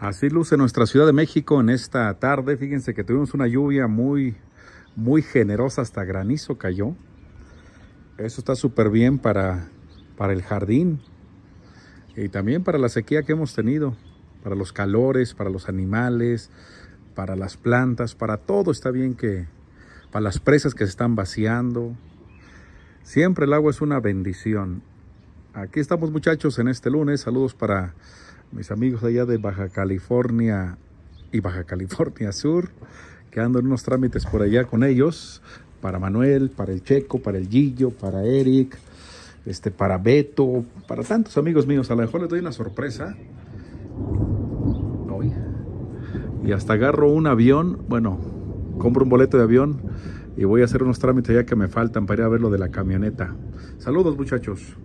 Así luce nuestra Ciudad de México en esta tarde. Fíjense que tuvimos una lluvia muy, muy generosa, hasta granizo cayó. Eso está súper bien para, para el jardín y también para la sequía que hemos tenido, para los calores, para los animales, para las plantas, para todo está bien que, para las presas que se están vaciando. Siempre el agua es una bendición. Aquí estamos muchachos en este lunes. Saludos para mis amigos allá de Baja California y Baja California Sur, que en unos trámites por allá con ellos, para Manuel, para el Checo, para el Gillo, para Eric, este, para Beto, para tantos amigos míos. A lo mejor les doy una sorpresa. Hoy. Y hasta agarro un avión, bueno, compro un boleto de avión y voy a hacer unos trámites ya que me faltan para ir a ver lo de la camioneta. Saludos muchachos.